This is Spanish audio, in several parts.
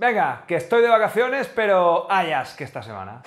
Venga, que estoy de vacaciones, pero hayas que esta semana.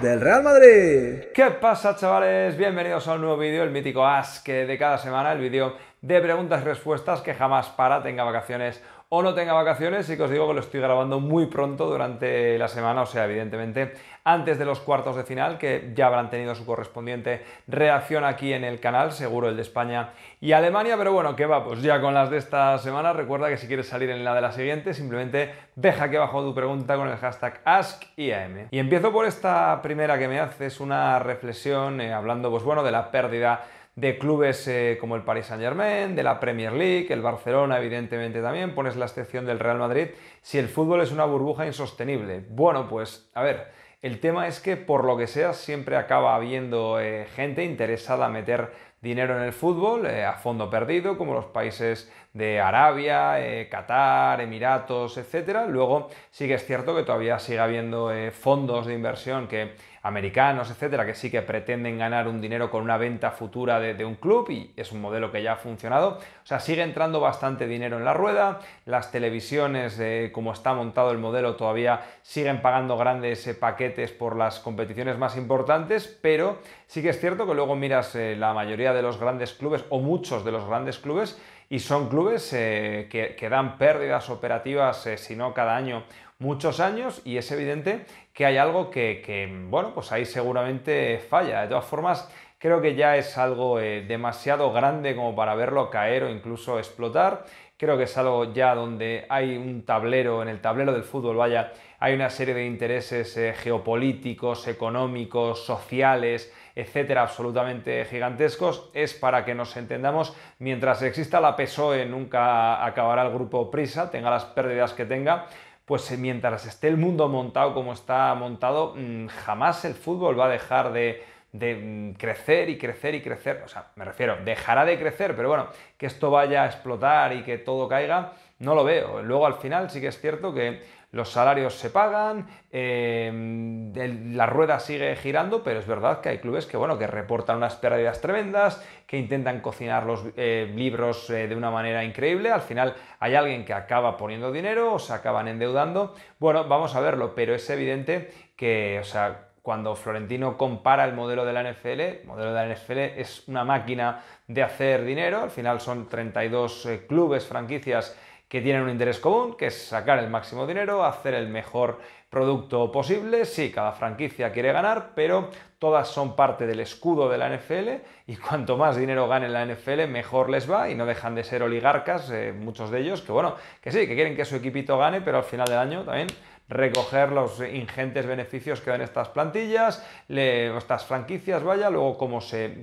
del Real Madrid. ¿Qué pasa chavales? Bienvenidos a un nuevo vídeo, el mítico que de cada semana, el vídeo de preguntas y respuestas que jamás para, tenga vacaciones o no tenga vacaciones y que os digo que lo estoy grabando muy pronto durante la semana, o sea, evidentemente antes de los cuartos de final, que ya habrán tenido su correspondiente reacción aquí en el canal, seguro el de España y Alemania, pero bueno, qué va, pues ya con las de esta semana, recuerda que si quieres salir en la de la siguiente, simplemente deja aquí abajo tu pregunta con el hashtag AskIAM. Y empiezo por esta primera que me haces, una reflexión eh, hablando, pues bueno, de la pérdida de clubes eh, como el Paris Saint Germain, de la Premier League, el Barcelona evidentemente también, pones la excepción del Real Madrid, si el fútbol es una burbuja insostenible. Bueno, pues a ver, el tema es que por lo que sea siempre acaba habiendo eh, gente interesada a meter dinero en el fútbol eh, a fondo perdido, como los países de Arabia, Qatar, Emiratos, etc. Luego sí que es cierto que todavía sigue habiendo fondos de inversión que americanos, etcétera, que sí que pretenden ganar un dinero con una venta futura de, un club y es un modelo que ya ha funcionado. O sea, sigue entrando bastante dinero en la rueda. Las televisiones, como está montado el modelo, todavía siguen pagando grandes eh, paquetes por las competiciones más importantes, pero sí que es cierto que luego miras eh, la mayoría de los grandes clubes o muchos de los grandes clubes y son clubes eh, que, dan pérdidas operativas, si no cada año muchos años y es evidente que hay algo que, bueno, pues ahí seguramente falla. De todas formas, creo que ya es algo eh, demasiado grande como para verlo caer o incluso explotar. Creo que es algo ya donde hay un tablero, en el tablero del fútbol, vaya, hay una serie de intereses eh, geopolíticos, económicos, sociales, etcétera, absolutamente gigantescos. Es para que nos entendamos, mientras exista la PSOE nunca acabará el grupo Prisa, tenga las pérdidas que tenga, pues eh, mientras esté el mundo montado como está montado, mm, jamás el fútbol va a dejar de, mm, crecer y crecer y crecer. O sea, me refiero, dejará de crecer, pero bueno, que esto vaya a explotar y que todo caiga, no lo veo. Luego al final sí que es cierto que los salarios se pagan, em, la rueda sigue girando, pero es verdad que hay clubes que, bueno, que reportan unas pérdidas tremendas, que intentan cocinar los eh, libros eh, de una manera increíble, al final hay alguien que acaba poniendo dinero o se acaban endeudando, bueno, vamos a verlo, pero es evidente que, o sea, cuando Florentino compara el modelo de la NFL, el modelo de la NFL es una máquina de hacer dinero, al final son 32 eh, clubes, franquicias que tienen un interés común, que es sacar el máximo dinero, hacer el mejor producto posible. Sí, cada franquicia quiere ganar, pero todas son parte del escudo de la NFL y cuanto más dinero gane la NFL, mejor les va y no dejan de ser oligarcas, eh, muchos de ellos, que bueno, que sí, que quieren que su equipito gane, pero al final del año también recoger los ingentes beneficios que dan estas plantillas, estas franquicias, vaya, luego cómo se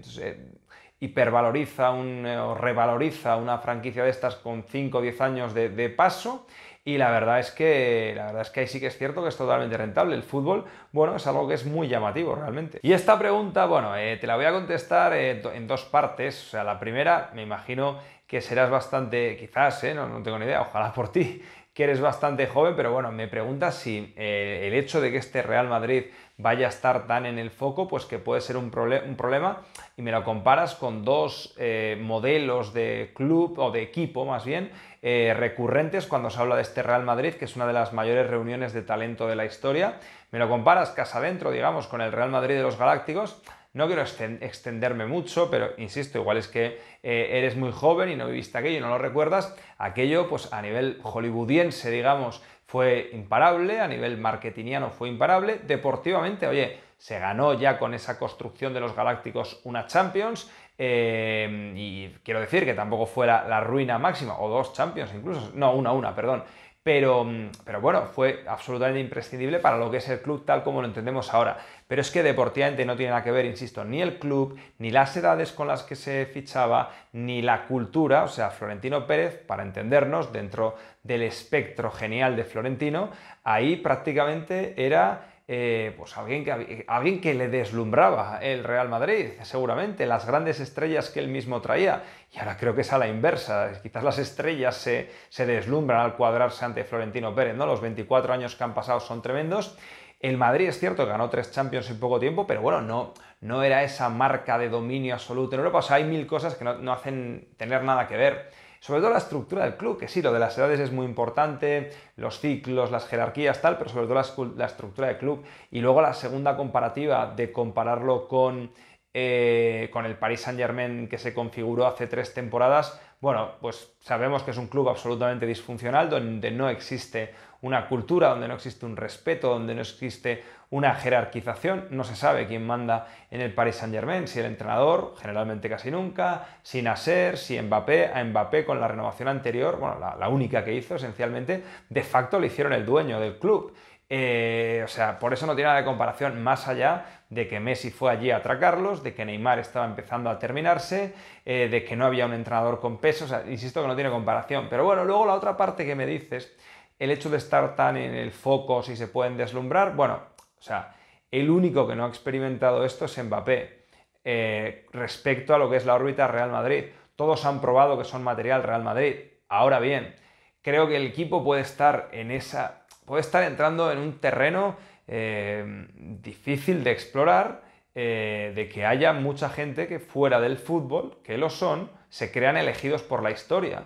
hipervaloriza un, eh, o revaloriza una franquicia de estas con 5 o 10 años de, paso. Y la verdad, es que, la verdad es que ahí sí que es cierto que es totalmente rentable. El fútbol, bueno, es algo que es muy llamativo realmente. Y esta pregunta, bueno, eh, te la voy a contestar eh, en dos partes. O sea, la primera, me imagino que serás bastante, quizás, no, tengo ni idea, ojalá por ti, que eres bastante joven, pero bueno, me preguntas si eh, el hecho de que este Real Madrid vaya a estar tan en el foco, pues que puede ser un, problema, y me lo comparas con dos eh, modelos de club o de equipo más bien eh, recurrentes cuando se habla de este Real Madrid, que es una de las mayores reuniones de talento de la historia. Me lo comparas casa adentro, digamos, con el Real Madrid de los Galácticos, no quiero extenderme mucho, pero insisto, igual es que eh, eres muy joven y no visto aquello y no lo recuerdas. Aquello, pues a nivel hollywoodiense, digamos, fue imparable, a nivel marketingiano fue imparable. Deportivamente, oye, se ganó ya con esa construcción de los Galácticos una Champions. Eh, y quiero decir que tampoco fuera la, ruina máxima, o dos Champions incluso, no, una, una, perdón. Pero, pero bueno, fue absolutamente imprescindible para lo que es el club tal como lo entendemos ahora. Pero es que deportivamente no tiene nada que ver, insisto, ni el club, ni las edades con las que se fichaba, ni la cultura. O sea, Florentino Pérez, para entendernos, dentro del espectro genial de Florentino, ahí prácticamente era eh, pues alguien que, alguien que le deslumbraba el Real Madrid, seguramente, las grandes estrellas que él mismo traía. Y ahora creo que es a la inversa. Quizás las estrellas se, se deslumbran al cuadrarse ante Florentino Pérez, ¿no? Los 24 años que han pasado son tremendos. El Madrid es cierto que ganó tres Champions en poco tiempo, pero bueno, no, no era esa marca de dominio absoluto en Europa. O sea, hay mil cosas que no, hacen tener nada que ver. Sobre todo la estructura del club, que sí, lo de las edades es muy importante, los ciclos, las jerarquías, tal, pero sobre todo la, estructura del club. Y luego la segunda comparativa de compararlo con eh, con el Paris Saint Germain que se configuró hace tres temporadas, bueno, pues sabemos que es un club absolutamente disfuncional donde no existe una cultura donde no existe un respeto, donde no existe una jerarquización, no se sabe quién manda en el Paris Saint-Germain, si el entrenador, generalmente casi nunca, si Nasser, si Mbappé, a Mbappé con la renovación anterior, bueno, la, única que hizo esencialmente, de facto le hicieron el dueño del club. Eh, o sea, por eso no tiene nada de comparación más allá de que Messi fue allí a atracarlos, de que Neymar estaba empezando a terminarse, eh, de que no había un entrenador con peso, o sea, insisto que no tiene comparación. Pero bueno, luego la otra parte que me dices el hecho de estar tan en el foco, si se pueden deslumbrar, bueno, o sea, el único que no ha experimentado esto es Mbappé, eh, respecto a lo que es la órbita Real Madrid. Todos han probado que son material Real Madrid. Ahora bien, creo que el equipo puede estar en esa. puede estar entrando en un terreno eh, difícil de explorar, eh, de que haya mucha gente que fuera del fútbol, que lo son, se crean elegidos por la historia.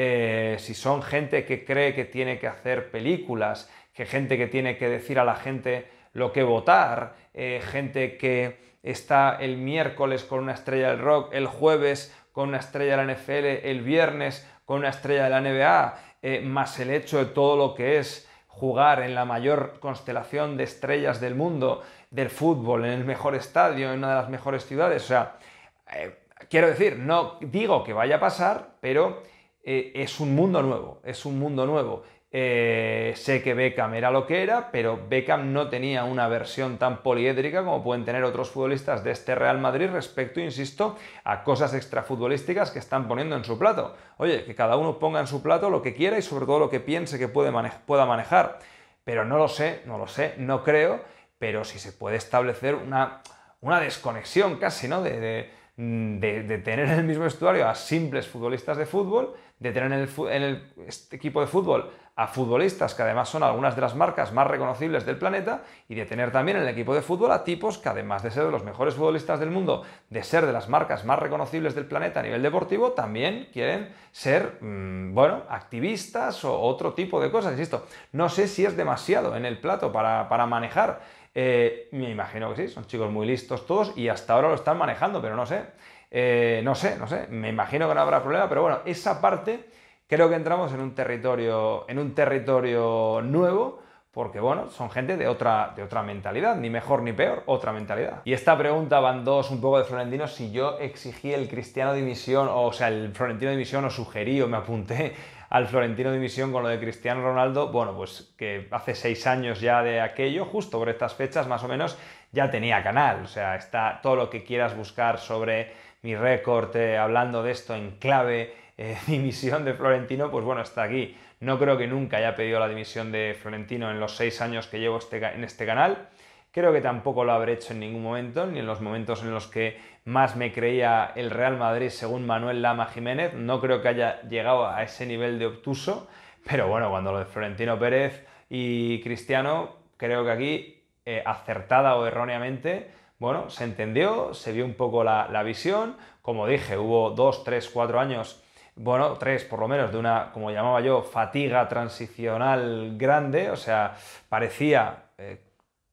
Eh, si son gente que cree que tiene que hacer películas, que gente que tiene que decir a la gente lo que votar, eh, gente que está el miércoles con una estrella del rock, el jueves con una estrella de la NFL, el viernes con una estrella de la NBA, eh, más el hecho de todo lo que es jugar en la mayor constelación de estrellas del mundo, del fútbol, en el mejor estadio, en una de las mejores ciudades. O sea, quiero decir, no digo que vaya a pasar, pero eh, es un mundo nuevo, es un mundo nuevo. Eh, sé que Beckham era lo que era, pero Beckham no tenía una versión tan poliédrica como pueden tener otros futbolistas de este Real Madrid respecto, insisto, a cosas extrafutbolísticas que están poniendo en su plato. Oye, que cada uno ponga en su plato lo que quiera y sobre todo lo que piense que pueda manejar. Pero no lo sé, no lo sé, no creo, pero si se puede establecer una, desconexión casi, ¿no? Mm, de, de tener en el mismo vestuario a simples futbolistas de fútbol de tener en el, equipo de fútbol a futbolistas que además son algunas de las marcas más reconocibles del planeta y de tener también en el equipo de fútbol a tipos que además de ser de los mejores futbolistas del mundo, de ser de las marcas más reconocibles del planeta a nivel deportivo, también quieren ser, mm, bueno, activistas o otro tipo de cosas. Insisto, no sé si es demasiado en el plato para, manejar. Eh, me imagino que sí, son chicos muy listos todos y hasta ahora lo están manejando, pero no sé. Eh, no sé, no sé, me imagino que no habrá problema, pero bueno, esa parte creo que entramos en un territorio, en un territorio nuevo porque bueno, son gente de otra, de otra mentalidad, ni mejor ni peor, otra mentalidad. Y esta pregunta van dos un poco de Florentino, si yo exigí el Cristiano de Dimisión, o, sea, el Florentino de Dimisión, o sugerí o me apunté al Florentino de Dimisión con lo de Cristiano Ronaldo, bueno, pues que hace seis años ya de aquello, justo por estas fechas más o menos, ya tenía canal, o sea, está todo lo que quieras buscar sobre mi récord eh, hablando de esto en clave, eh, dimisión de Florentino, pues bueno, hasta aquí. No creo que nunca haya pedido la dimisión de Florentino en los seis años que llevo este en este canal. Creo que tampoco lo habré hecho en ningún momento, ni en los momentos en los que más me creía el Real Madrid según Manuel Lama Jiménez. No creo que haya llegado a ese nivel de obtuso, pero bueno, cuando lo de Florentino Pérez y Cristiano, creo que aquí, eh, acertada o erróneamente, bueno, se entendió, se vio un poco la, visión, como dije, hubo dos, tres, cuatro años bueno, tres por lo menos, de una, como llamaba yo, fatiga transicional grande, o sea, parecía, eh,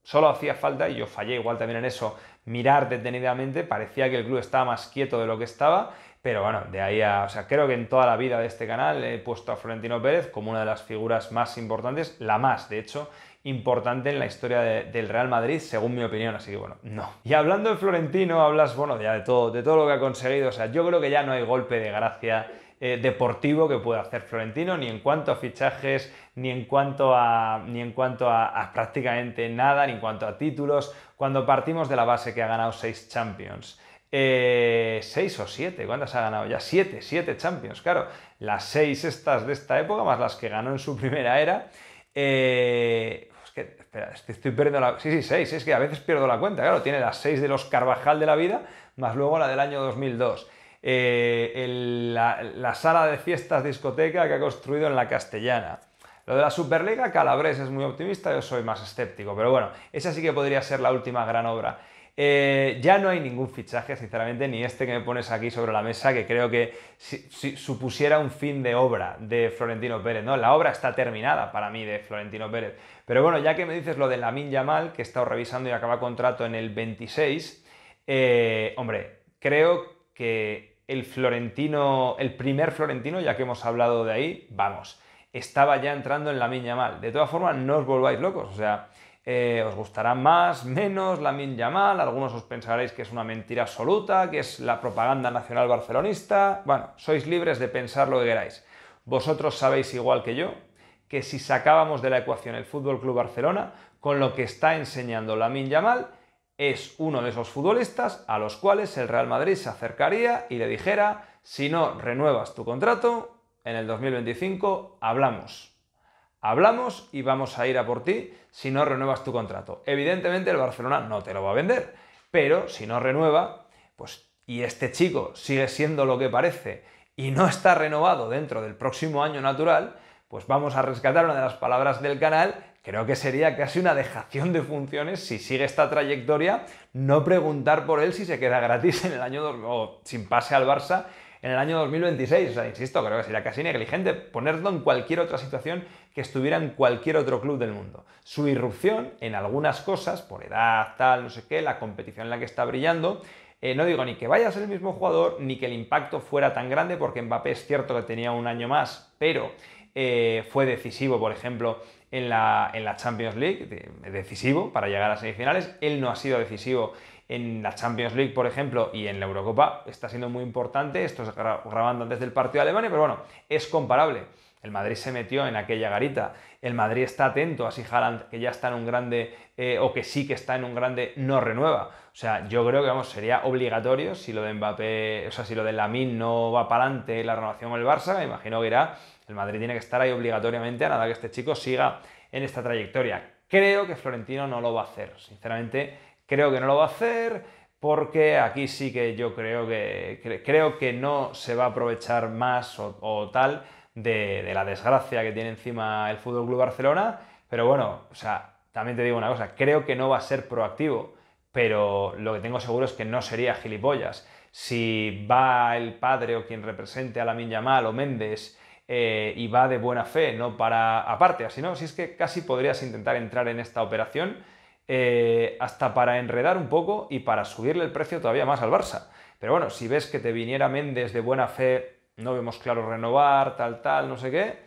solo hacía falta, y yo fallé igual también en eso, mirar detenidamente, parecía que el club estaba más quieto de lo que estaba, pero bueno, de ahí a, o sea, creo que en toda la vida de este canal he puesto a Florentino Pérez como una de las figuras más importantes, la más, de hecho, importante en la historia del Real Madrid, según mi opinión, así que bueno, no. Y hablando de Florentino, hablas, bueno, ya de todo, de todo lo que ha conseguido, o sea, yo creo que ya no hay golpe de gracia eh, deportivo que pueda hacer Florentino, ni en cuanto a fichajes, ni en cuanto a, ni en cuanto a, prácticamente nada, ni en cuanto a títulos, cuando partimos de la base que ha ganado seis Champions. Eh, seis o siete, ¿cuántas ha ganado ya? Siete, siete Champions, claro. Las seis estas de esta época, más las que ganó en su primera era. Eh, estoy perdiendo la... Sí, sí, seis. es que a veces pierdo la cuenta, claro, tiene las seis de los Carvajal de la vida, más luego la del año 2002. Eh, la, la, sala de fiestas discoteca que ha construido en la castellana. Lo de la Superliga, Calabres es muy optimista, yo soy más escéptico, pero bueno, esa sí que podría ser la última gran obra. Eh, ya no hay ningún fichaje, sinceramente, ni este que me pones aquí sobre la mesa, que creo que supusiera un fin de obra de Florentino Pérez, ¿no? La obra está terminada para mí de Florentino Pérez. Pero bueno, ya que me dices lo de Lamin Yamal, que he estado revisando y acaba contrato en el 26, eh, hombre, creo que el Florentino, el primer Florentino, ya que hemos hablado de ahí, vamos estaba ya entrando en la mal. De todas formas, no os volváis locos, o sea, eh, os gustará más, menos la mal, algunos os pensaréis que es una mentira absoluta, que es la propaganda nacional barcelonista, bueno, sois libres de pensar lo que queráis. Vosotros sabéis igual que yo que si sacábamos de la ecuación el Fútbol Club Barcelona, con lo que está enseñando la mal, es uno de esos futbolistas a los cuales el Real Madrid se acercaría y le dijera, si no renuevas tu contrato, en el 2025 hablamos. Hablamos y vamos a ir a por ti si no renuevas tu contrato. Evidentemente el Barcelona no te lo va a vender, pero si no renueva, pues y este chico sigue siendo lo que parece y no está renovado dentro del próximo año natural, pues vamos a rescatar una de las palabras del canal. Creo que sería casi una dejación de funciones si sigue esta trayectoria, no preguntar por él si se queda gratis en el año o sin pase al Barça en el año 2026. O insisto, creo que sería casi negligente ponerlo en cualquier otra situación que estuviera en cualquier otro club del mundo. Su irrupción en algunas cosas, por edad, tal, no sé qué, la competición en la que está brillando, eh, no digo ni que vaya a ser el mismo jugador, ni que el impacto fuera tan grande, porque Mbappé es cierto que tenía un año más, pero eh, fue decisivo, por ejemplo, en la, en la Champions League, decisivo para llegar a semifinales. Él no ha sido decisivo en la Champions League, por ejemplo, y en la Eurocopa está siendo muy importante. Esto es grabando antes del partido de Alemania, pero bueno, es comparable. El Madrid se metió en aquella garita. El Madrid está atento a si Haaland, que ya está en un grande, eh, o que sí que está en un grande, no renueva. O sea, yo creo que vamos, sería obligatorio si lo de Mbappé, o sea, si lo de Lamin no va para adelante la renovación con el Barça, me imagino que irá. El Madrid tiene que estar ahí obligatoriamente a nada que este chico siga en esta trayectoria. Creo que Florentino no lo va a hacer. Sinceramente, creo que no lo va a hacer porque aquí sí que yo creo que, creo que no se va a aprovechar más o, tal de, la desgracia que tiene encima el Fútbol Club Barcelona. Pero bueno, o sea, también te digo una cosa, creo que no va a ser proactivo, pero lo que tengo seguro es que no sería gilipollas. Si va el padre o quien represente a la Mal o Méndez eh, y va de buena fe, no para aparte, no si es que casi podrías intentar entrar en esta operación eh, hasta para enredar un poco y para subirle el precio todavía más al Barça. Pero bueno, si ves que te viniera Méndez de buena fe, no vemos claro renovar, tal, tal, no sé qué,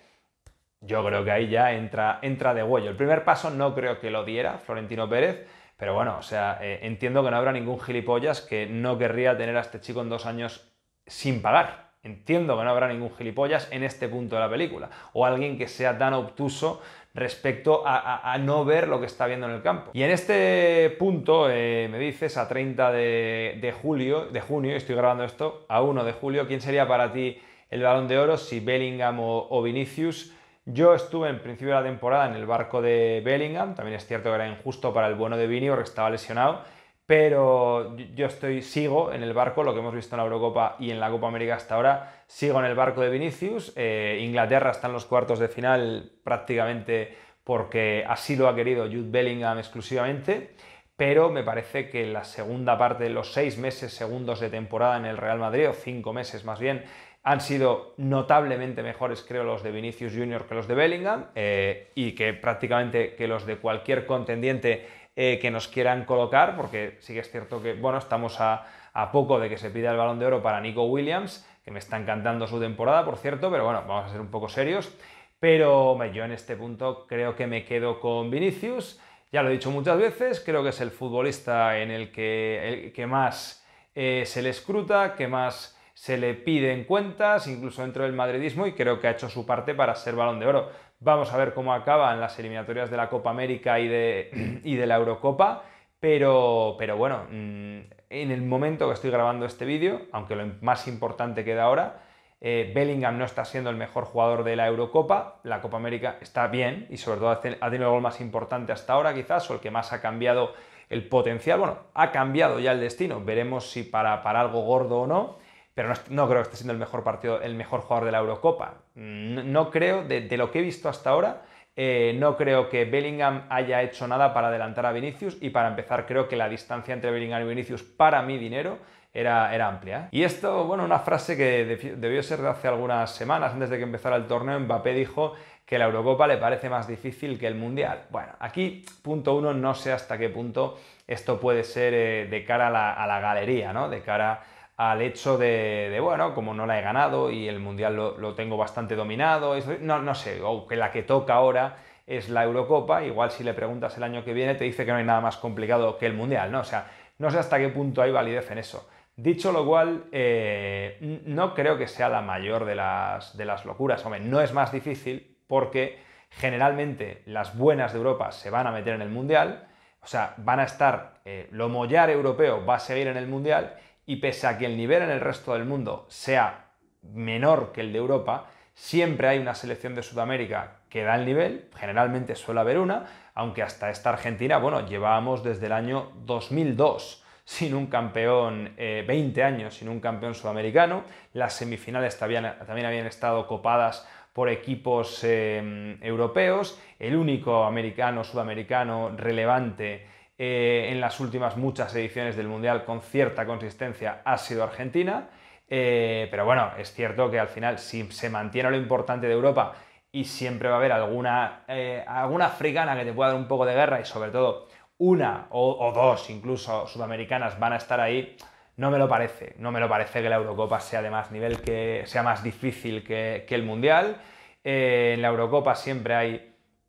yo creo que ahí ya entra, entra de huello. El primer paso no creo que lo diera Florentino Pérez, pero bueno, o sea, eh, entiendo que no habrá ningún gilipollas que no querría tener a este chico en dos años sin pagar. Entiendo que no habrá ningún gilipollas en este punto de la película, o alguien que sea tan obtuso respecto a, no ver lo que está viendo en el campo. Y en este punto, eh, me dices, a 30 de, julio, de junio, estoy grabando esto, a 1 de julio, ¿quién sería para ti el balón de oro, si Bellingham o, Vinicius? Yo estuve en principio de la temporada en el barco de Bellingham, también es cierto que era injusto para el bueno de Vini porque estaba lesionado, pero yo estoy, sigo en el barco, lo que hemos visto en la Eurocopa y en la Copa América hasta ahora, sigo en el barco de Vinicius. Eh, Inglaterra está en los cuartos de final prácticamente porque así lo ha querido Jude Bellingham exclusivamente, pero me parece que la segunda parte de los seis meses segundos de temporada en el Real Madrid, o cinco meses más bien, han sido notablemente mejores, creo, los de Vinicius Jr. que los de Bellingham, eh, y que prácticamente que los de cualquier contendiente eh, que nos quieran colocar, porque sí que es cierto que, bueno, estamos a, poco de que se pida el balón de oro para Nico Williams, que me está encantando su temporada, por cierto, pero bueno, vamos a ser un poco serios. Pero yo en este punto creo que me quedo con Vinicius. Ya lo he dicho muchas veces, creo que es el futbolista en el que, más eh, se le escruta, que más se le pide en cuentas, incluso dentro del madridismo, y creo que ha hecho su parte para ser balón de oro. Vamos a ver cómo acaban las eliminatorias de la Copa América y de, la Eurocopa, pero, bueno, mm, en el momento que estoy grabando este vídeo, aunque lo más importante queda ahora, eh, Bellingham no está siendo el mejor jugador de la Eurocopa, la Copa América está bien y sobre todo ha tenido el gol más importante hasta ahora quizás o el que más ha cambiado el potencial, bueno, ha cambiado ya el destino, veremos si para algo gordo o no, pero no, creo que esté siendo el mejor partido, el mejor jugador de la Eurocopa. No, creo, de, lo que he visto hasta ahora, eh, no creo que Bellingham haya hecho nada para adelantar a Vinicius y para empezar creo que la distancia entre Bellingham y Vinicius para mi dinero era, era amplia. ¿eh? Y esto, bueno, una frase que debió ser de hace algunas semanas, antes de que empezara el torneo, Mbappé dijo que la Eurocopa le parece más difícil que el Mundial. Bueno, aquí, punto uno, no sé hasta qué punto esto puede ser eh, de cara a la, galería, ¿no? De cara al hecho de, bueno, como no la he ganado y el Mundial lo, tengo bastante dominado, no, no sé, o que la que toca ahora es la Eurocopa, igual si le preguntas el año que viene te dice que no hay nada más complicado que el Mundial, ¿no? O sea, no sé hasta qué punto hay validez en eso. Dicho lo cual, eh, no creo que sea la mayor de las, de las locuras. Hombre, no es más difícil porque generalmente las buenas de Europa se van a meter en el Mundial, o sea, van a estar, eh, lo mollar europeo va a seguir en el Mundial y pese a que el nivel en el resto del mundo sea menor que el de Europa, siempre hay una selección de Sudamérica que da el nivel, generalmente suele haber una, aunque hasta esta Argentina, bueno, llevábamos desde el año 2002 sin un campeón, 20 eh, años sin un campeón sudamericano, las semifinales también, habían estado copadas por equipos eh, europeos, el único americano, sudamericano relevante eh, en las últimas muchas ediciones del Mundial con cierta consistencia ha sido Argentina. Eh, pero bueno, es cierto que al final, si se mantiene lo importante de Europa y siempre va a haber alguna, eh, alguna africana que te pueda dar un poco de guerra y sobre todo una o, dos incluso sudamericanas van a estar ahí, no me lo parece. No me lo parece que la Eurocopa sea de más nivel, que sea más difícil que, el Mundial. en la Eurocopa siempre hay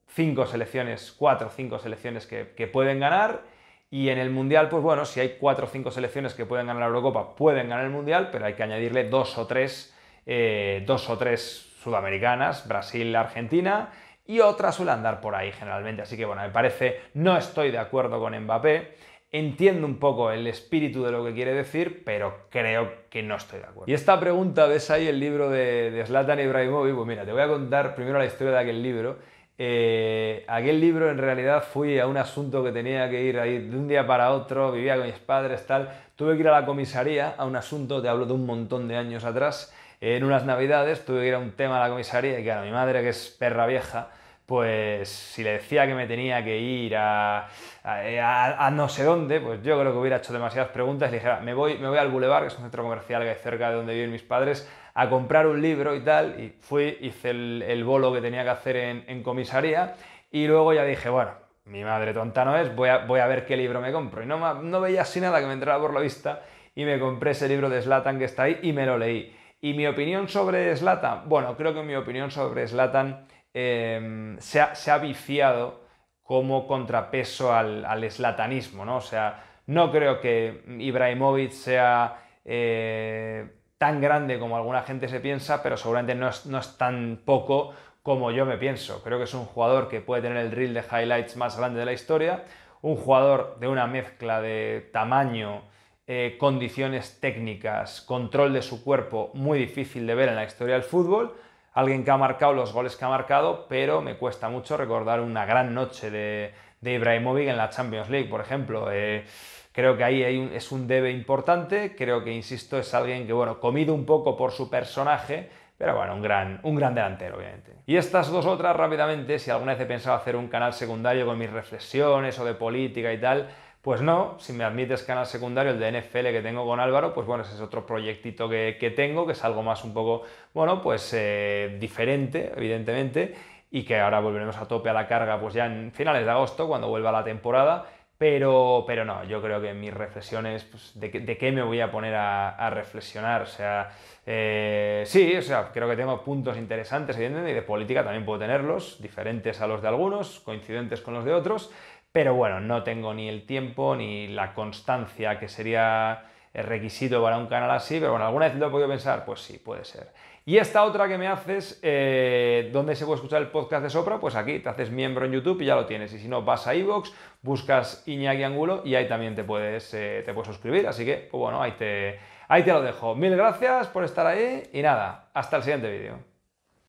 cinco selecciones, cuatro o cinco selecciones que, pueden ganar. Y en el Mundial, pues bueno, si hay cuatro o cinco selecciones que pueden ganar la Eurocopa, pueden ganar el Mundial, pero hay que añadirle dos o tres, eh, dos o tres sudamericanas, Brasil, Argentina, y otras suelen andar por ahí generalmente. Así que bueno, me parece, no estoy de acuerdo con Mbappé. Entiendo un poco el espíritu de lo que quiere decir, pero creo que no estoy de acuerdo. Y esta pregunta, ves ahí el libro de, de Zlatan Ibrahimovic, pues mira, te voy a contar primero la historia de aquel libro eh, aquel libro en realidad fui a un asunto que tenía que ir de un día para otro, vivía con mis padres, tal. Tuve que ir a la comisaría a un asunto, te hablo de un montón de años atrás, en unas navidades tuve que ir a un tema a la comisaría y claro, mi madre que es perra vieja, pues si le decía que me tenía que ir a, no sé dónde, pues yo creo que hubiera hecho demasiadas preguntas y le dijera, me voy, me voy al Boulevard, que es un centro comercial que hay cerca de donde viven mis padres, a comprar un libro y tal, y fui, hice el, bolo que tenía que hacer en, comisaría, y luego ya dije, bueno, mi madre tonta no es, voy a, voy a ver qué libro me compro. Y no, no veía así nada que me entrara por la vista, y me compré ese libro de Slatan que está ahí y me lo leí. ¿Y mi opinión sobre Slatan? Bueno, creo que mi opinión sobre Slatan em, se, ha, se, viciado como contrapeso al, eslatanismo, ¿no? O sea, no creo que Ibrahimovic sea eh, tan grande como alguna gente se piensa, pero seguramente no es, tan poco como yo me pienso. Creo que es un jugador que puede tener el reel de highlights más grande de la historia, un jugador de una mezcla de tamaño, eh, condiciones técnicas, control de su cuerpo muy difícil de ver en la historia del fútbol, alguien que ha marcado los goles que ha marcado, pero me cuesta mucho recordar una gran noche de, de Ibrahimovic en la Champions League, por ejemplo. Eh, creo que ahí es un debe importante, creo que, insisto, es alguien que, bueno, comido un poco por su personaje, pero bueno, un gran, un gran delantero, obviamente. Y estas dos otras rápidamente, si alguna vez he pensado hacer un canal secundario con mis reflexiones o de política y tal, pues no, si me admites canal secundario, el de NFL que tengo con Álvaro, pues bueno, ese es otro proyectito que, que tengo, que es algo más un poco, bueno, pues eh, diferente, evidentemente y que ahora volveremos a tope a la carga pues ya en finales de agosto, cuando vuelva la temporada, pero, pero no, yo creo que mis reflexiones, pues, de, qué me voy a poner a, reflexionar? O sea, eh, sí, o sea, creo que tengo puntos interesantes, evidentemente, y de política también puedo tenerlos, diferentes a los de algunos, coincidentes con los de otros, pero bueno, no tengo ni el tiempo ni la constancia que sería el requisito para un canal así, pero bueno, ¿alguna vez lo he podido pensar? Pues sí, puede ser. Y esta otra que me haces, eh, donde se puede escuchar el podcast de Sopra, pues aquí te haces miembro en YouTube y ya lo tienes. Y si no, vas a iVoox, buscas Iñaki Angulo y ahí también te puedes, eh, te puedes suscribir. Así que, pues bueno, ahí te, ahí te lo dejo. Mil gracias por estar ahí y nada, hasta el siguiente vídeo.